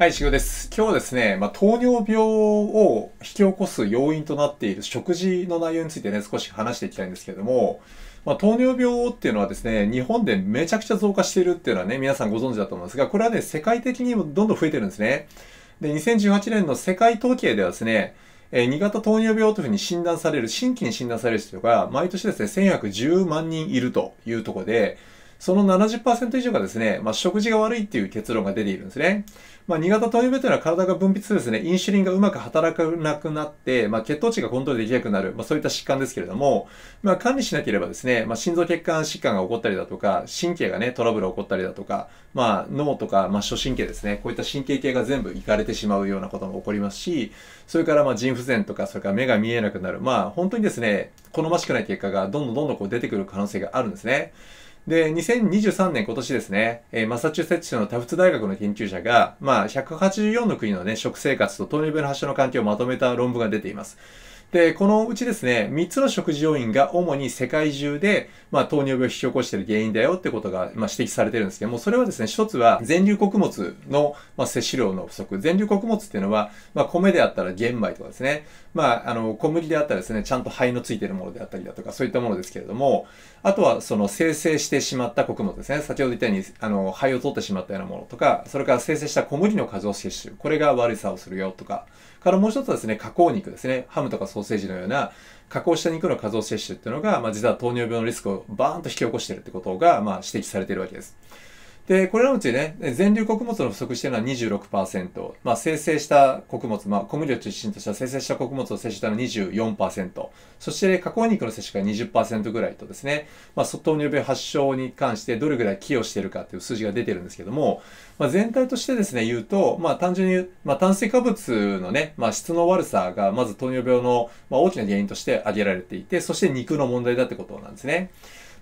はい、しごです。今日はですね、まあ、糖尿病を引き起こす要因となっている食事の内容についてね、少し話していきたいんですけれども、まあ、糖尿病っていうのはですね、日本でめちゃくちゃ増加しているっていうのはね、皆さんご存知だと思うんですが、これはね、世界的にもどんどん増えてるんですね。で、2018年の世界統計ではですね、えー、2型糖尿病というふうに診断される、新規に診断される人が、毎年ですね、1110万人いるというところで、その70%以上がですね、まあ、食事が悪いっていう結論が出ているんですね。まあ、2型糖尿病というのは体が分泌するですね、インシュリンがうまく働かなくなって、まあ、血糖値がコントロールできなくなる、まあ、そういった疾患ですけれども、まあ、管理しなければですね、まあ、心臓血管疾患が起こったりだとか、神経がね、トラブル起こったりだとか、まあ、脳とか、まあ、初神経ですね、こういった神経系が全部いかれてしまうようなことも起こりますし、それからまあ、腎不全とか、それから目が見えなくなる、まあ、本当にですね、好ましくない結果がどんどんどんどんこう出てくる可能性があるんですね。で、2023年今年ですね、えー、マサチューセッツ州のタフツ大学の研究者が、まあ、184の国のね、食生活と糖尿病の発症の関係をまとめた論文が出ています。で、このうちですね、3つの食事要因が主に世界中で、まあ、糖尿病を引き起こしている原因だよってことが、まあ、指摘されてるんですけども、それはですね、一つは全粒穀物の、まあ、摂取量の不足。全粒穀物っていうのは、まあ、米であったら玄米とかですね、まあ、あの、小麦であったらですね、ちゃんと灰のついてるものであったりだとか、そういったものですけれども、あとは、その、生成してしまった穀物ですね。先ほど言ったように、あの、灰を取ってしまったようなものとか、それから生成した小麦の数を摂取。これが悪さをするよとか、からもう一つはですね、加工肉ですね。ハムとかソーセージのような加工した肉の過剰摂取っていうのが、まあ、実は糖尿病のリスクをバーンと引き起こしてるってことが、まあ、指摘されているわけです。で、これらのうちね、全粒穀物の不足しているのは26%、まあ、生成した穀物、まあ、小麦を中心とした生成した穀物を摂取したのは24%、そして加工肉の摂取が20%ぐらいとですね、まあ、糖尿病発症に関してどれぐらい寄与しているかっていう数字が出てるんですけども、まあ、全体としてですね、言うと、まあ、単純に、まあ、炭水化物のね、まあ、質の悪さがまず糖尿病の、まあ、大きな原因として挙げられていて、そして肉の問題だってことなんですね。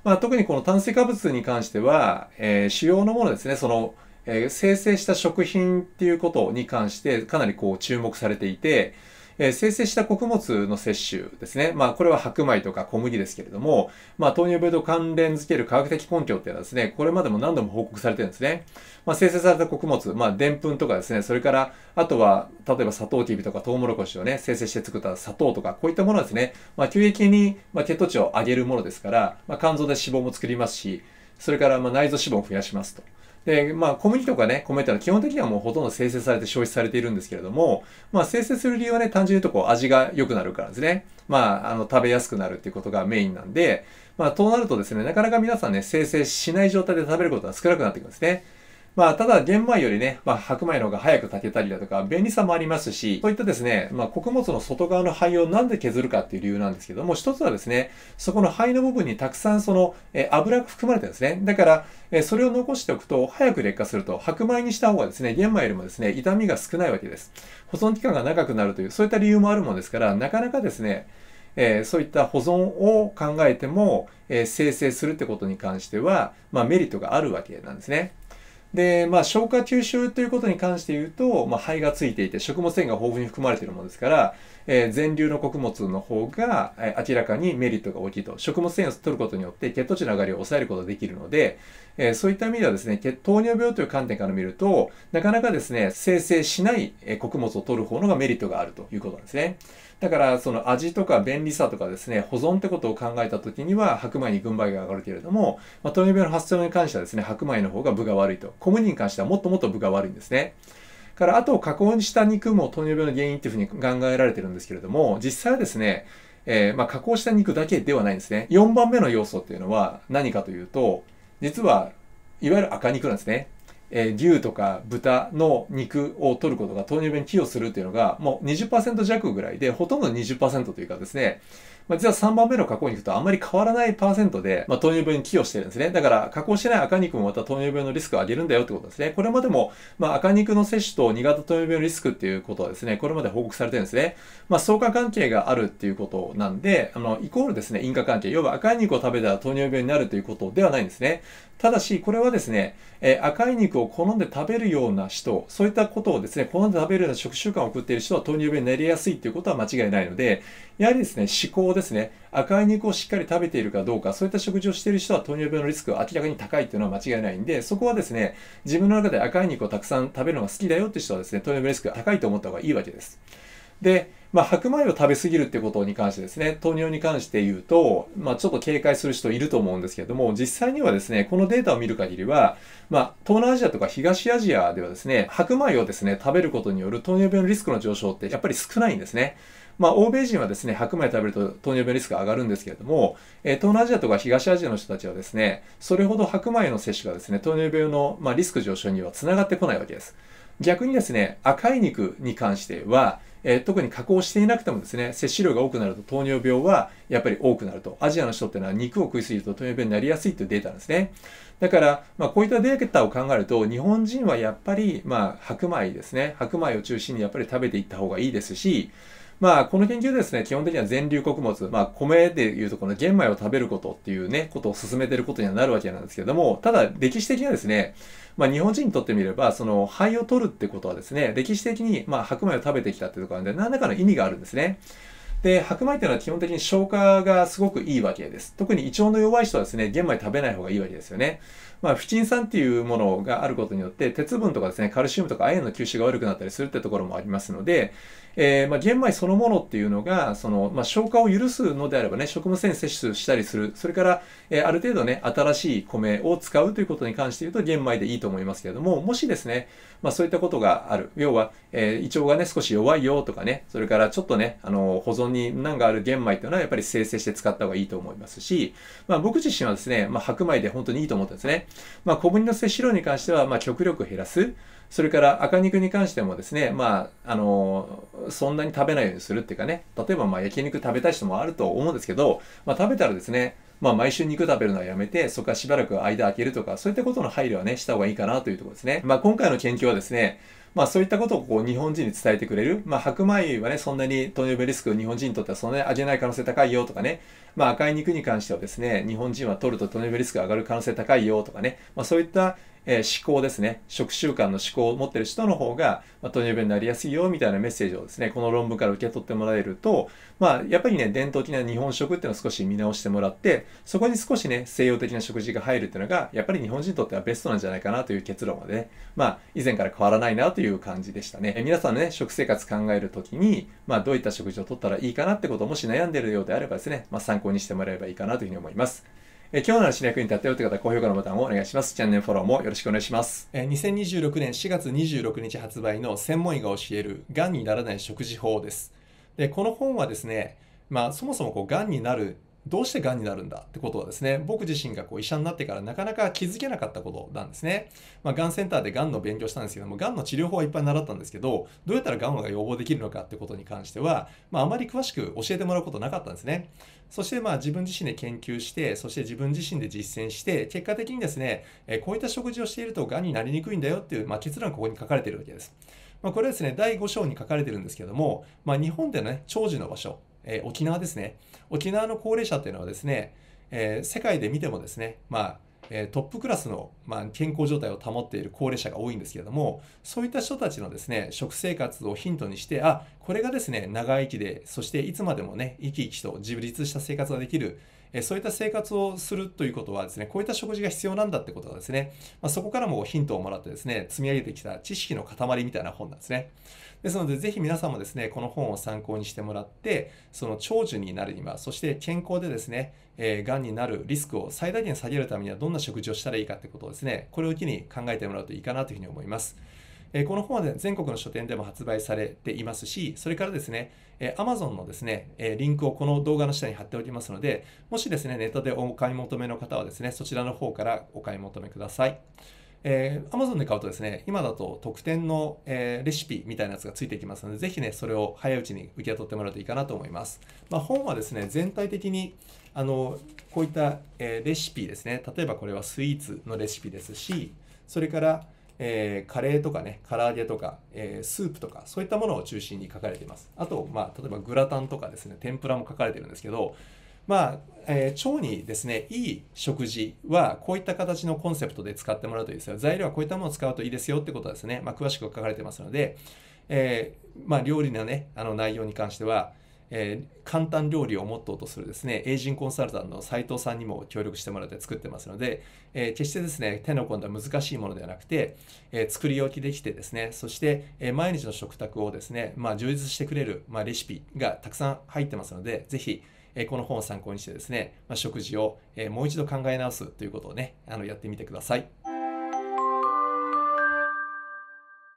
まあ、特にこの炭水化物に関しては、えー、主要のものですね、その、えー、生成した食品っていうことに関してかなりこう注目されていて、えー、生成した穀物の摂取ですね。まあ、これは白米とか小麦ですけれども、まあ、糖尿病と関連づける科学的根拠っていうのはですね、これまでも何度も報告されてるんですね。まあ、生成された穀物、まあ、でんぷんとかですね、それから、あとは、例えば砂糖キビとかトウモロコシをね、生成して作った砂糖とか、こういったものですね、まあ、急激に、まあ、血糖値を上げるものですから、まあ、肝臓で脂肪も作りますし、それから、まあ、内臓脂肪を増やしますと。で、まあ、小麦とかね、米ってのは基本的にはもうほとんど生成されて消費されているんですけれども、まあ、生成する理由はね、単純に言うとこう味が良くなるからですね。まあ、あの、食べやすくなるっていうことがメインなんで、まあ、となるとですね、なかなか皆さんね、生成しない状態で食べることが少なくなってくまんですね。まあ、ただ玄米よりね、まあ、白米の方が早く炊けたりだとか、便利さもありますし、そういったですね、まあ、穀物の外側の灰をなんで削るかっていう理由なんですけども、一つはですね、そこの灰の部分にたくさんその、え油が含まれてるんですね。だから、えそれを残しておくと、早く劣化すると、白米にした方がですね、玄米よりもですね、痛みが少ないわけです。保存期間が長くなるという、そういった理由もあるもんですから、なかなかですね、えー、そういった保存を考えても、えー、生成するってことに関しては、まあ、メリットがあるわけなんですね。で、まあ、消化吸収ということに関して言うと、まあ、肺がついていて、食物繊維が豊富に含まれているものですから、えー、全粒の穀物の方が、えー、明らかにメリットが大きいと。食物繊維を取ることによって、血糖値の上がりを抑えることができるので、えー、そういった意味ではですね、糖尿病という観点から見ると、なかなかですね、生成しない穀物を取る方のがメリットがあるということなんですね。だから、その味とか便利さとかですね、保存ってことを考えた時には、白米に軍配が上がるけれども、まあ、糖尿病の発症に関してはですね、白米の方が分が悪いと。小麦に関してはもっともっと分が悪いんですね。から、あと加工した肉も糖尿病の原因っていうふうに考えられてるんですけれども、実際はですね、えー、まあ、加工した肉だけではないんですね。4番目の要素っていうのは何かというと、実はいわゆる赤肉なんですね。えー、牛とか豚の肉を取ることが糖尿病に寄与するっていうのがもう20%弱ぐらいでほとんど20%というかですねまあ、実は3番目の加工肉とあんまり変わらないパーセントで、まあ、糖尿病に寄与してるんですね。だから、加工してない赤肉もまた糖尿病のリスクを上げるんだよってことですね。これまでも、まあ、赤肉の摂取と2型糖尿病のリスクっていうことはですね、これまで報告されてるんですね。まあ、相関関係があるっていうことなんで、あの、イコールですね、因果関係。要は赤い肉を食べたら糖尿病になるということではないんですね。ただし、これはですね、えー、赤い肉を好んで食べるような人、そういったことをですね、好んで食べるような食習慣を送っている人は糖尿病になりやすいということは間違いないので、やはりですね、思考でですね、赤い肉をしっかり食べているかどうか、そういった食事をしている人は糖尿病のリスクが明らかに高いというのは間違いないんで、そこはですね、自分の中で赤い肉をたくさん食べるのが好きだよって人はですね、糖尿病リスクが高いと思った方がいいわけです。で、まあ、白米を食べ過ぎるってことに関してですね、糖尿に関して言うと、まあ、ちょっと警戒する人いると思うんですけれども、実際にはですね、このデータを見る限りは、まあ、東南アジアとか東アジアではですね、白米をですね、食べることによる糖尿病のリスクの上昇ってやっぱり少ないんですね。まあ、欧米人はですね、白米食べると糖尿病リスクが上がるんですけれども、えー、東南アジアとか東アジアの人たちはですね、それほど白米の摂取がですね、糖尿病の、まあ、リスク上昇にはつながってこないわけです。逆にですね、赤い肉に関しては、えー、特に加工していなくてもですね、摂取量が多くなると糖尿病はやっぱり多くなると。アジアの人っていうのは肉を食いすぎると糖尿病になりやすいというデータなんですね。だから、まあ、こういったデータを考えると、日本人はやっぱり、まあ、白米ですね、白米を中心にやっぱり食べていった方がいいですし、まあ、この研究ですね、基本的には全粒穀物、まあ、米でいうとこの玄米を食べることっていうね、ことを進めてることにはなるわけなんですけれども、ただ歴史的にはですね、まあ、日本人にとってみれば、その灰を取るってことはですね、歴史的に、まあ、白米を食べてきたってところなんで、何らかの意味があるんですね。で、白米っていうのは基本的に消化がすごくいいわけです。特に胃腸の弱い人はですね、玄米食べない方がいいわけですよね。まあ、フィチン酸っていうものがあることによって、鉄分とかですね、カルシウムとか亜鉛の吸収が悪くなったりするってところもありますので、えー、まあ、玄米そのものっていうのが、その、まあ、消化を許すのであればね、食物繊維摂取したりする。それから、えー、ある程度ね、新しい米を使うということに関して言うと、玄米でいいと思いますけれども、もしですね、まあ、そういったことがある。要は、えー、胃腸がね、少し弱いよとかね、それからちょっとね、あの、保存に難がある玄米っていうのは、やっぱり生成して使った方がいいと思いますし、まあ、僕自身はですね、まあ、白米で本当にいいと思ったんですね。まあ、小麦の摂取量に関しては、まあ、極力減らす。それから赤肉に関してもですね、まあ、あのー、そんなに食べないようにするっていうかね、例えばまあ焼肉食べたい人もあると思うんですけど、まあ、食べたらですね、まあ、毎週肉食べるのはやめて、そこからしばらく間空けるとか、そういったことの配慮はね、した方がいいかなというところですね。まあ、今回の研究はですね、まあそういったことをこう日本人に伝えてくれる。まあ白米はね、そんなに糖尿病リスク、日本人にとってはそんなに味ない可能性高いよとかね、まあ赤い肉に関してはですね、日本人は取ると糖尿病リスクが上がる可能性高いよとかね、まあそういったえー、思考ですね、食習慣の思考を持ってる人の方が、まあ、糖尿病になりやすいよみたいなメッセージをですね、この論文から受け取ってもらえると、まあ、やっぱりね、伝統的な日本食っていうのを少し見直してもらって、そこに少しね、西洋的な食事が入るっていうのが、やっぱり日本人にとってはベストなんじゃないかなという結論で、ね、まあ、以前から変わらないなという感じでしたね。えー、皆さんのね、食生活考えるときに、まあ、どういった食事をとったらいいかなってことをもし悩んでるようであればですね、まあ、参考にしてもらえばいいかなというふうに思います。え今日の話役に立ったよって方は高評価のボタンをお願いします。チャンネルフォローもよろしくお願いします。え2026年4月26日発売の専門医が教えるがんにならない食事法です。で、この本はですね、まあそもそもこうがんになるどうして癌になるんだってことはですね、僕自身がこう医者になってからなかなか気づけなかったことなんですね。まあ、がんセンターで癌の勉強したんですけども、癌の治療法はいっぱい習ったんですけど、どうやったら癌が予防できるのかってことに関しては、まあ、あまり詳しく教えてもらうことなかったんですね。そしてまあ自分自身で研究して、そして自分自身で実践して、結果的にですね、えこういった食事をしていると癌になりにくいんだよっていう、まあ、結論がここに書かれているわけです。まあ、これですね、第5章に書かれてるんですけども、まあ、日本でね、長寿の場所、えー、沖縄ですね。沖縄の高齢者っていうのはですね、えー、世界で見てもですね、まあ、えー、トップクラスの、まあ、健康状態を保っている高齢者が多いんですけれども、そういった人たちのですね、食生活をヒントにして、あ、これがですね、長生きで、そしていつまでもね、生き生きと自立した生活ができる、えそういった生活をするということはですね、こういった食事が必要なんだってことはですね、まあ、そこからもヒントをもらってですね、積み上げてきた知識の塊みたいな本なんですね。ですので、ぜひ皆さんもですね、この本を参考にしてもらって、その長寿になる今、そして健康でですね、えー、癌になるリスクを最大限下げるためにはどんな食事をしたらいいかってことをですね、これを機に考えてもらうといいかなというふうに思います。えこの本は、ね、全国の書店でも発売されていますし、それからですね、え Amazon のですね、えリンクをこの動画の下に貼っておきますので、もしですね、ネットでお買い求めの方はですね、そちらの方からお買い求めください。えー、Amazon で買うとですね、今だと特典の、えー、レシピみたいなやつがついてきますので、ぜひね、それを早いうちに受け取ってもらうといいかなと思います。まあ、本はですね、全体的に、あの、こういった、えー、レシピですね、例えばこれはスイーツのレシピですし、それから、えー、カレーとかね、唐揚げとか、えー、スープとか、そういったものを中心に書かれています。あと、まあ、例えばグラタンとかですね、天ぷらも書かれてるんですけど、まあえー、腸にですね、いい食事はこういった形のコンセプトで使ってもらうといいですよ。材料はこういったものを使うといいですよってことはですね、まあ、詳しく書かれてますので、えー、まあ、料理のね、あの内容に関しては、えー、簡単料理をモットーとするですね、エイジンコンサルタントの斉藤さんにも協力してもらって作ってますので、えー、決してですね、手の込んだ難しいものではなくて、えー、作り置きできてですね、そして、え毎日の食卓をですね、まあ、充実してくれる、まあ、レシピがたくさん入ってますので、ぜひ、えこの本を参考にしてですね、ま食事を、えもう一度考え直すということをね、あのやってみてください。